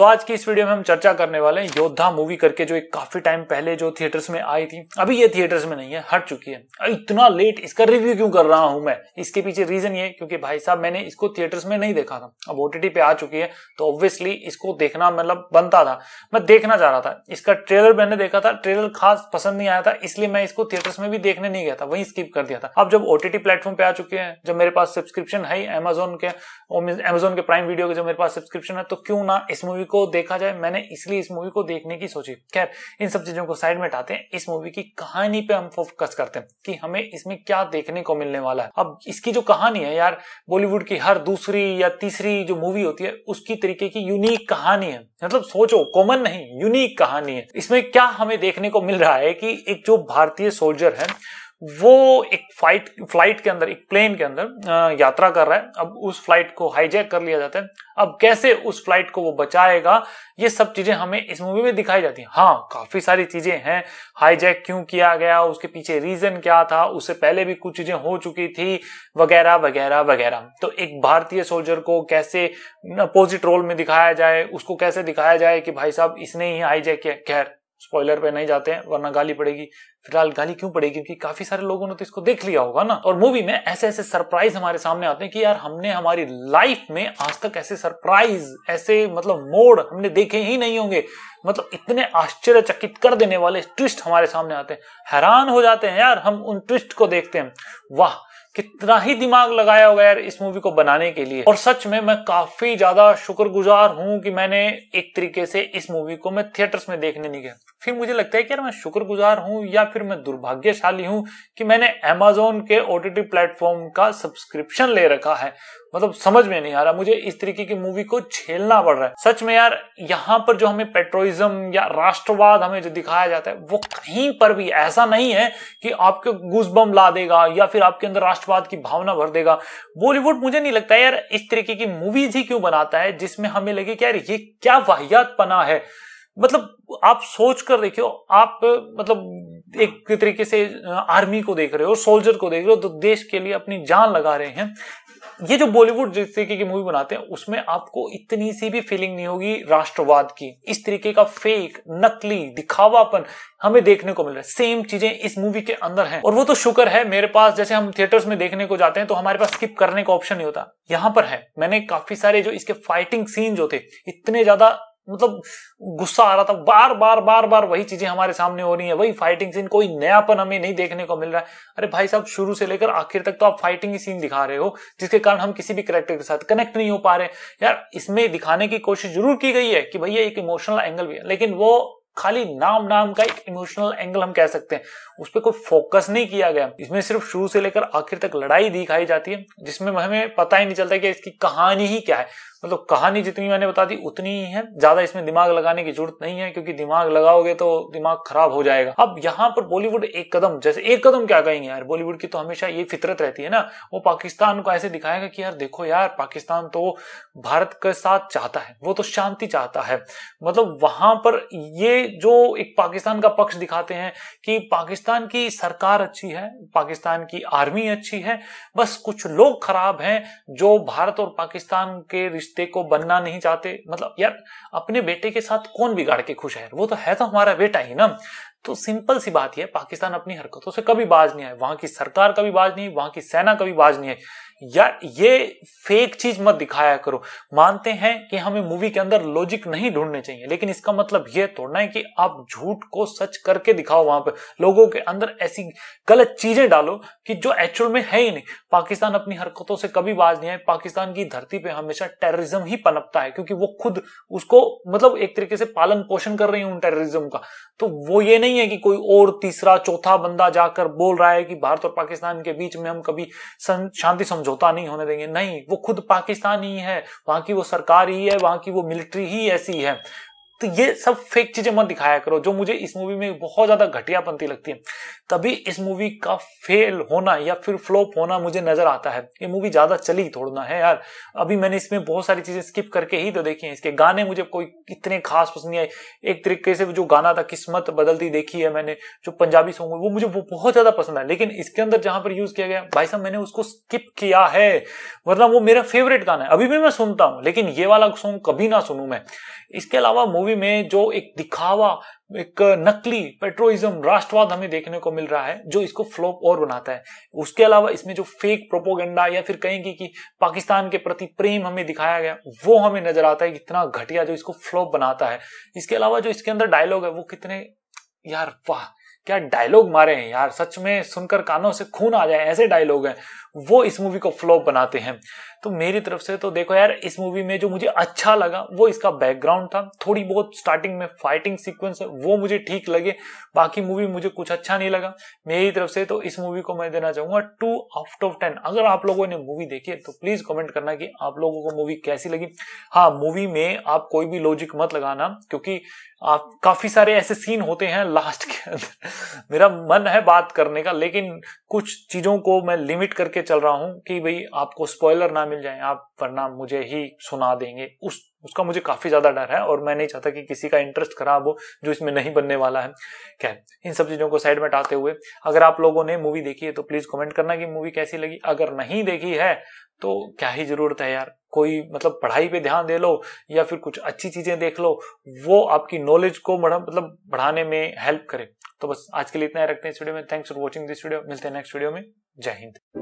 तो आज की इस वीडियो में हम चर्चा करने वाले हैं योद्धा मूवी करके जो एक काफी टाइम पहले जो थिएटर्स में आई थी अभी ये थिएटर्स में नहीं है हट चुकी है इतना लेट इसका रिव्यू क्यों कर रहा हूं मैं इसके पीछे रीजन ये क्योंकि भाई साहब मैंने इसको थिएटर्स में नहीं देखा था अब ओटीटी पे आ चुकी है तो ऑब्वियसली इसको देखना मतलब बनता था मैं देखना चाह रहा था इसका ट्रेलर मैंने देखा था ट्रेलर खास पसंद नहीं आया था इसलिए मैं इसको थिएटर्स में भी देखने नहीं गया था वहीं स्किप कर दिया था अब जब ओटीटी प्लेटफॉर्म पे आ चुके हैं जब मेरे पास सब्सक्रिप्शन है अमेजोन के अमेजोन के प्राइम वीडियो के जब मेरे पास सब्सक्रिप्शन है तो क्यों ना इस मूवी को देखा जाए मैंने इसलिए इस मूवी को देखने की सोची खैर इन सब चीजों को साइड में हटाते हैं इस मूवी की कहानी पे हम फोकस करते हैं कि हमें इसमें क्या देखने को मिलने वाला है अब इसकी जो कहानी है यार बॉलीवुड की हर दूसरी या तीसरी जो मूवी होती है उसकी तरीके की यूनिक कहानी है मतलब सोचो कॉमन नहीं यूनिक कहानी है इसमें क्या हमें देखने को मिल रहा है कि एक जो भारतीय सोल्जर है वो एक फ्लाइट फ्लाइट के अंदर एक प्लेन के अंदर यात्रा कर रहा है अब उस फ्लाइट को हाईजैक कर लिया जाता है अब कैसे उस फ्लाइट को वो बचाएगा ये सब चीजें हमें इस मूवी में दिखाई जाती हैं हाँ काफी सारी चीजें हैं हाईजैक क्यों किया गया उसके पीछे रीजन क्या था उससे पहले भी कुछ चीजें हो चुकी थी वगैरह वगैरह वगैरह तो एक भारतीय सोल्जर को कैसे अपोजिट रोल में दिखाया जाए उसको कैसे दिखाया जाए कि भाई साहब इसने ही हाईजैक किया खैर स्पॉइलर पे नहीं जाते हैं वरना गाली पड़ेगी फिलहाल गाली क्यों पड़ेगी क्योंकि काफी सारे लोगों ने तो इसको देख लिया होगा ना और मूवी में ऐसे ऐसे सरप्राइज हमारे सामने आते हैं कि यार हमने हमारी लाइफ में आज तक ऐसे सरप्राइज ऐसे मतलब मोड़ हमने देखे ही नहीं होंगे मतलब इतने आश्चर्यचकित कर देने वाले ट्विस्ट हमारे सामने आते हैं हैरान हो जाते हैं यार हम उन ट्विस्ट को देखते हैं वाह कितना ही दिमाग लगाया होगा यार इस मूवी को बनाने के लिए और सच में मैं काफी ज्यादा शुक्रगुजार हूं कि मैंने एक तरीके से इस मूवी को मैं थिएटर्स में देखने नहीं गया फिर मुझे लगता है कि यार मैं शुक्रगुजार हूं या फिर मैं दुर्भाग्यशाली हूं कि मैंने एमेजोन के ओटीटी प्लेटफॉर्म का सब्सक्रिप्शन ले रखा है मतलब समझ में नहीं आ रहा मुझे इस तरीके की मूवी को झेलना पड़ रहा है सच में यार यहाँ पर जो हमें पेट्रोइज्म या राष्ट्रवाद हमें जो दिखाया जाता है वो कहीं पर भी ऐसा नहीं है कि आपके गुजबम ला देगा या फिर आपके अंदर राष्ट्र देशवाद की भावना भर देगा बॉलीवुड मुझे नहीं लगता यार इस तरीके की मूवीज ही क्यों बनाता है जिसमें हमें लगे कि यार ये क्या वाहियात पना है मतलब आप सोच कर देखियो आप मतलब एक तरीके से आर्मी को देख रहे हो सोल्जर को देख रहे हो तो देश के लिए अपनी जान लगा रहे हैं ये जो बॉलीवुड जिस तरीके की मूवी बनाते हैं उसमें आपको इतनी सी भी फीलिंग नहीं होगी राष्ट्रवाद की इस तरीके का फेक नकली दिखावापन हमें देखने को मिल रहा है सेम चीजें इस मूवी के अंदर हैं और वो तो शुक्र है मेरे पास जैसे हम थिएटर्स में देखने को जाते हैं तो हमारे पास स्किप करने का ऑप्शन नहीं होता यहां पर है मैंने काफी सारे जो इसके फाइटिंग सीन जो थे इतने ज्यादा मतलब गुस्सा आ रहा था बार बार बार बार वही चीजें हमारे सामने हो रही है वही फाइटिंग सीन कोई नयापन हमें नहीं देखने को मिल रहा है अरे भाई साहब शुरू से लेकर आखिर तक तो आप फाइटिंग ही सीन दिखा रहे हो जिसके कारण हम किसी भी करेक्टर के साथ कनेक्ट नहीं हो पा रहे यार इसमें दिखाने की कोशिश जरूर की गई है कि भैया एक इमोशनल एंगल भी है लेकिन वो खाली नाम नाम का एक इमोशनल एंगल हम कह सकते हैं उस पर कोई फोकस नहीं किया गया इसमें सिर्फ शुरू से लेकर आखिर तक लड़ाई दिखाई जाती है जिसमें हमें पता ही नहीं चलता कि इसकी कहानी ही क्या है मतलब कहानी जितनी मैंने बता दी उतनी ही है ज्यादा इसमें दिमाग लगाने की जरूरत नहीं है क्योंकि दिमाग लगाओगे तो दिमाग खराब हो जाएगा अब यहाँ पर बॉलीवुड एक कदम जैसे एक कदम क्या कहेंगे यार बॉलीवुड की तो हमेशा ये फितरत रहती है ना वो पाकिस्तान को ऐसे दिखाएगा कि यार देखो यार पाकिस्तान तो भारत के साथ चाहता है वो तो शांति चाहता है मतलब वहां पर ये जो एक पाकिस्तान का पक्ष दिखाते हैं कि पाकिस्तान की सरकार अच्छी है पाकिस्तान की आर्मी अच्छी है बस कुछ लोग खराब हैं जो भारत और पाकिस्तान के रिश्ते रिश्ते को बनना नहीं चाहते मतलब यार अपने बेटे के साथ कौन बिगाड़ के खुश है वो तो है तो हमारा बेटा ही ना तो सिंपल सी बात यह पाकिस्तान अपनी हरकतों से कभी बाज नहीं आए वहां की सरकार कभी बाज नहीं वहां की सेना कभी बाज नहीं है यार ये फेक चीज मत दिखाया करो मानते हैं कि हमें मूवी के अंदर लॉजिक नहीं ढूंढने चाहिए लेकिन इसका मतलब यह थोड़ा है कि आप झूठ को सच करके दिखाओ वहां पर लोगों के अंदर ऐसी गलत चीजें डालो कि जो एक्चुअल में है ही नहीं पाकिस्तान अपनी हरकतों से कभी बाज नहीं आए पाकिस्तान की धरती पर हमेशा टेररिज्म ही पनपता है क्योंकि वो खुद उसको मतलब एक तरीके से पालन पोषण कर रही है उन टेररिज्म का तो वो ये नहीं है कि कोई और तीसरा चौथा बंदा जाकर बोल रहा है कि भारत और पाकिस्तान के बीच में हम कभी शांति समझो समझौता नहीं होने देंगे नहीं वो खुद पाकिस्तान ही है वहां की वो सरकार ही है वहां की वो मिलिट्री ही ऐसी है तो ये सब फेक चीजें मत दिखाया करो जो मुझे इस मूवी में बहुत ज्यादा पंती लगती है तभी इस मूवी का फेल होना या फिर फ्लॉप होना मुझे नजर आता है ये मूवी ज्यादा चली थोड़ना है यार अभी मैंने इसमें बहुत सारी चीजें स्किप करके ही तो देखी है इसके गाने मुझे कोई इतने खास पसंद नहीं आए एक तरीके से जो गाना था किस्मत बदलती देखी है मैंने जो पंजाबी सॉन्ग वो मुझे वो बहुत ज्यादा पसंद है लेकिन इसके अंदर जहां पर यूज किया गया भाई साहब मैंने उसको स्किप किया है वरना वो मेरा फेवरेट गाना है अभी भी मैं सुनता हूँ लेकिन ये वाला सॉन्ग कभी ना सुनू मैं इसके अलावा मूवी में जो एक दिखावा एक नकली पेट्रोइज्म राष्ट्रवाद हमें देखने को मिल रहा है जो इसको फ्लॉप और बनाता है उसके अलावा इसमें जो फेक प्रोपोगंडा या फिर कहेंगे कि पाकिस्तान के प्रति प्रेम हमें दिखाया गया वो हमें नजर आता है कितना घटिया जो इसको फ्लॉप बनाता है इसके अलावा जो इसके अंदर डायलॉग है वो कितने यार वाह क्या डायलॉग मारे हैं यार सच में सुनकर कानों से खून आ जाए ऐसे डायलॉग हैं वो इस मूवी को फ्लॉप बनाते हैं तो मेरी तरफ से तो देखो यार इस मूवी में जो मुझे अच्छा लगा वो इसका बैकग्राउंड था थोड़ी बहुत स्टार्टिंग में फाइटिंग सीक्वेंस है वो मुझे ठीक लगे बाकी मूवी मुझे कुछ अच्छा नहीं लगा मेरी तरफ से तो इस मूवी को मैं देना चाहूंगा टू आउट ऑफ टेन अगर आप लोगों ने मूवी देखी है तो प्लीज कमेंट करना कि आप लोगों को मूवी कैसी लगी हाँ मूवी में आप कोई भी लॉजिक मत लगाना क्योंकि आप काफी सारे ऐसे सीन होते हैं लास्ट के अंदर मेरा मन है बात करने का लेकिन कुछ चीजों को मैं लिमिट करके चल रहा हूं कि भाई आपको स्पॉइलर ना मिल जाए आप वरना मुझे ही सुना देंगे उस उसका मुझे काफ़ी ज़्यादा डर है और मैं नहीं चाहता कि किसी का इंटरेस्ट खराब हो जो इसमें नहीं बनने वाला है क्या इन सब चीज़ों को साइड में टाते हुए अगर आप लोगों ने मूवी देखी है तो प्लीज़ कमेंट करना कि मूवी कैसी लगी अगर नहीं देखी है तो क्या ही ज़रूरत है यार कोई मतलब पढ़ाई पे ध्यान दे लो या फिर कुछ अच्छी चीज़ें देख लो वो आपकी नॉलेज को बढ़ा मतलब बढ़ाने में हेल्प करे तो बस आज के लिए इतना ही रखते हैं इस वीडियो में thanks for watching this video मिलते हैं नेक्स्ट वीडियो में जय हिंद